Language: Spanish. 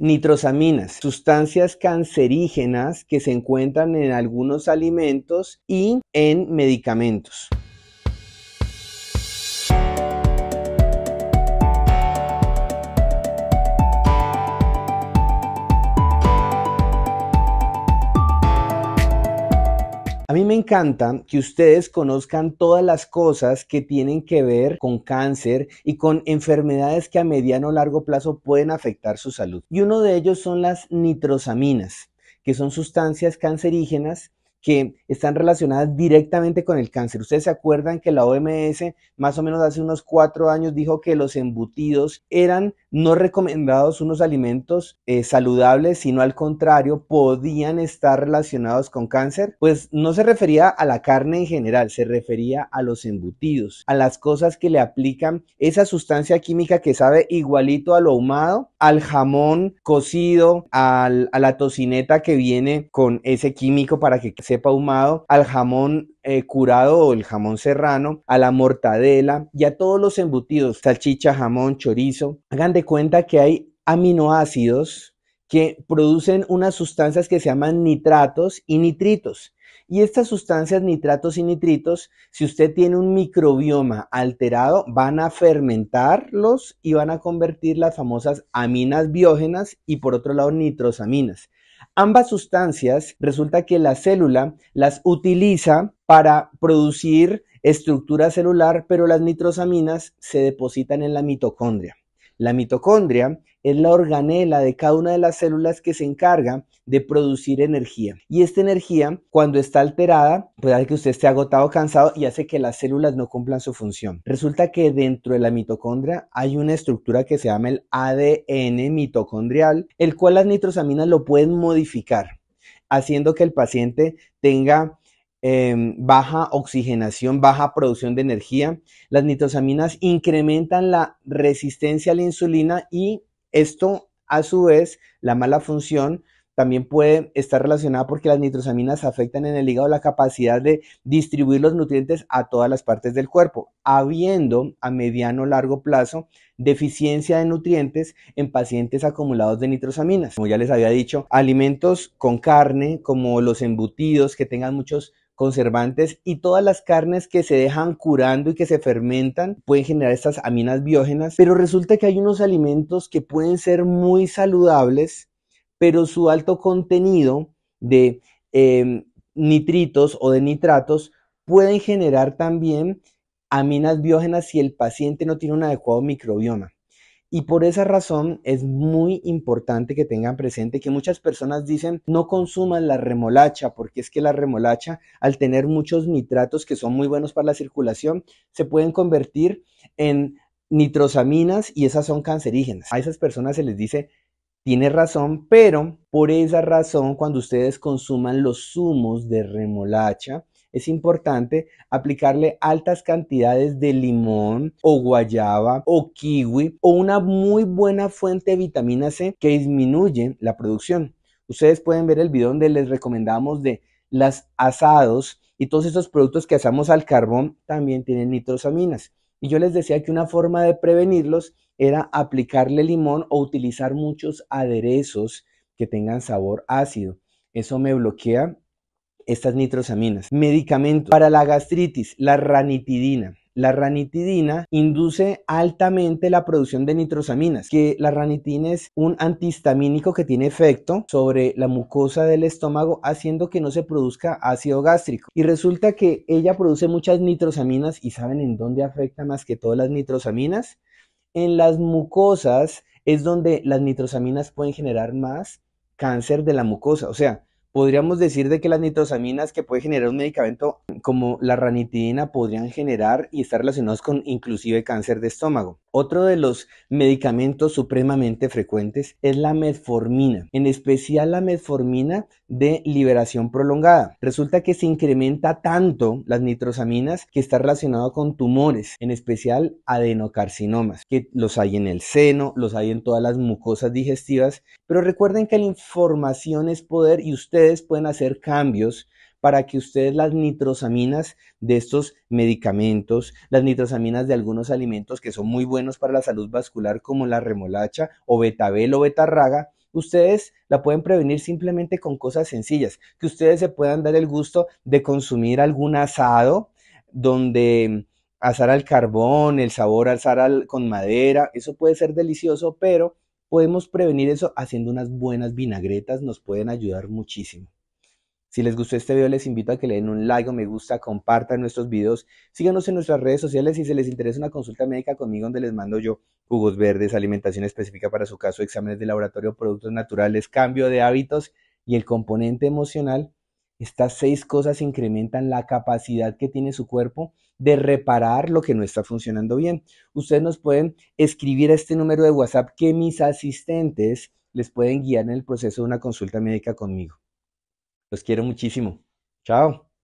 nitrosaminas, sustancias cancerígenas que se encuentran en algunos alimentos y en medicamentos. encanta que ustedes conozcan todas las cosas que tienen que ver con cáncer y con enfermedades que a mediano o largo plazo pueden afectar su salud. Y uno de ellos son las nitrosaminas, que son sustancias cancerígenas que están relacionadas directamente con el cáncer. Ustedes se acuerdan que la OMS más o menos hace unos cuatro años dijo que los embutidos eran no recomendados unos alimentos eh, saludables, sino al contrario, podían estar relacionados con cáncer, pues no se refería a la carne en general, se refería a los embutidos, a las cosas que le aplican esa sustancia química que sabe igualito a lo ahumado, al jamón cocido, a la tocineta que viene con ese químico para que sepa ahumado, al jamón eh, curado el jamón serrano, a la mortadela y a todos los embutidos, salchicha, jamón, chorizo. Hagan de cuenta que hay aminoácidos que producen unas sustancias que se llaman nitratos y nitritos. Y estas sustancias, nitratos y nitritos, si usted tiene un microbioma alterado, van a fermentarlos y van a convertir las famosas aminas biógenas y por otro lado nitrosaminas. Ambas sustancias resulta que la célula las utiliza para producir estructura celular, pero las nitrosaminas se depositan en la mitocondria. La mitocondria es la organela de cada una de las células que se encarga de producir energía. Y esta energía, cuando está alterada, puede hacer que usted esté agotado, cansado y hace que las células no cumplan su función. Resulta que dentro de la mitocondria hay una estructura que se llama el ADN mitocondrial, el cual las nitrosaminas lo pueden modificar, haciendo que el paciente tenga Em, baja oxigenación, baja producción de energía. Las nitrosaminas incrementan la resistencia a la insulina y esto, a su vez, la mala función también puede estar relacionada porque las nitrosaminas afectan en el hígado la capacidad de distribuir los nutrientes a todas las partes del cuerpo, habiendo a mediano largo plazo deficiencia de nutrientes en pacientes acumulados de nitrosaminas. Como ya les había dicho, alimentos con carne, como los embutidos que tengan muchos conservantes y todas las carnes que se dejan curando y que se fermentan pueden generar estas aminas biógenas, pero resulta que hay unos alimentos que pueden ser muy saludables, pero su alto contenido de em, nitritos o de nitratos pueden generar también aminas biógenas si el paciente no tiene un adecuado microbioma. Y por esa razón es muy importante que tengan presente que muchas personas dicen no consuman la remolacha porque es que la remolacha al tener muchos nitratos que son muy buenos para la circulación se pueden convertir en nitrosaminas y esas son cancerígenas. A esas personas se les dice tiene razón, pero por esa razón cuando ustedes consuman los zumos de remolacha es importante aplicarle altas cantidades de limón o guayaba o kiwi o una muy buena fuente de vitamina C que disminuye la producción. Ustedes pueden ver el video donde les recomendamos de las asados y todos esos productos que asamos al carbón también tienen nitrosaminas. Y yo les decía que una forma de prevenirlos era aplicarle limón o utilizar muchos aderezos que tengan sabor ácido. Eso me bloquea estas nitrosaminas. medicamento para la gastritis, la ranitidina. La ranitidina induce altamente la producción de nitrosaminas, que la ranitina es un antihistamínico que tiene efecto sobre la mucosa del estómago, haciendo que no se produzca ácido gástrico. Y resulta que ella produce muchas nitrosaminas y ¿saben en dónde afecta más que todas las nitrosaminas? En las mucosas es donde las nitrosaminas pueden generar más cáncer de la mucosa. O sea, podríamos decir de que las nitrosaminas que puede generar un medicamento como la ranitidina podrían generar y estar relacionados con inclusive cáncer de estómago. Otro de los medicamentos supremamente frecuentes es la metformina, en especial la metformina de liberación prolongada. Resulta que se incrementa tanto las nitrosaminas que está relacionado con tumores, en especial adenocarcinomas, que los hay en el seno, los hay en todas las mucosas digestivas, pero recuerden que la información es poder y ustedes pueden hacer cambios para que ustedes las nitrosaminas de estos medicamentos, las nitrosaminas de algunos alimentos que son muy buenos para la salud vascular como la remolacha o betabel o betarraga, ustedes la pueden prevenir simplemente con cosas sencillas, que ustedes se puedan dar el gusto de consumir algún asado donde mm, asar al carbón, el sabor asar con madera, eso puede ser delicioso, pero podemos prevenir eso haciendo unas buenas vinagretas, nos pueden ayudar muchísimo. Si les gustó este video, les invito a que le den un like o me gusta, compartan nuestros videos, síganos en nuestras redes sociales y si les interesa una consulta médica conmigo donde les mando yo jugos verdes, alimentación específica para su caso, exámenes de laboratorio, productos naturales, cambio de hábitos y el componente emocional, estas seis cosas incrementan la capacidad que tiene su cuerpo de reparar lo que no está funcionando bien. Ustedes nos pueden escribir a este número de WhatsApp que mis asistentes les pueden guiar en el proceso de una consulta médica conmigo. Los quiero muchísimo. Chao.